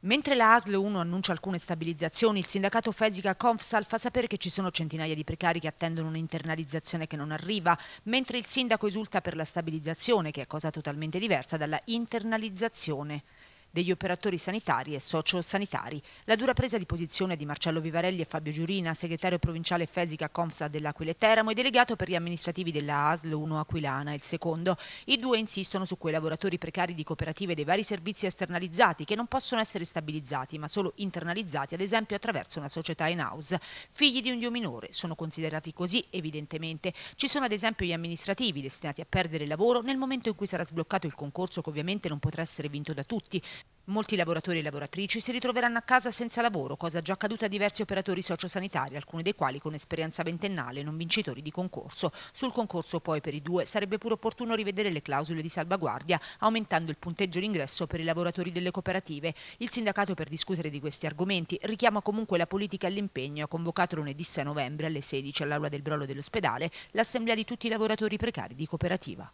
Mentre la ASL 1 annuncia alcune stabilizzazioni, il sindacato Fesica Confsal fa sapere che ci sono centinaia di precari che attendono un'internalizzazione che non arriva, mentre il sindaco esulta per la stabilizzazione, che è cosa totalmente diversa dalla internalizzazione degli operatori sanitari e sociosanitari. La dura presa di posizione di Marcello Vivarelli e Fabio Giurina, segretario provinciale Fesica Confsa dell'Aquile Teramo e delegato per gli amministrativi della ASL 1 Aquilana, il secondo. I due insistono su quei lavoratori precari di cooperative dei vari servizi esternalizzati che non possono essere stabilizzati ma solo internalizzati, ad esempio attraverso una società in house. Figli di un dio minore sono considerati così, evidentemente. Ci sono ad esempio gli amministrativi destinati a perdere il lavoro nel momento in cui sarà sbloccato il concorso che ovviamente non potrà essere vinto da tutti, Molti lavoratori e lavoratrici si ritroveranno a casa senza lavoro, cosa già accaduta a diversi operatori sociosanitari, alcuni dei quali con esperienza ventennale, non vincitori di concorso. Sul concorso poi per i due sarebbe pure opportuno rivedere le clausole di salvaguardia, aumentando il punteggio d'ingresso per i lavoratori delle cooperative. Il sindacato per discutere di questi argomenti richiama comunque la politica all'impegno, ha convocato lunedì 6 novembre alle 16 all'aula del Brolo dell'ospedale l'assemblea di tutti i lavoratori precari di cooperativa.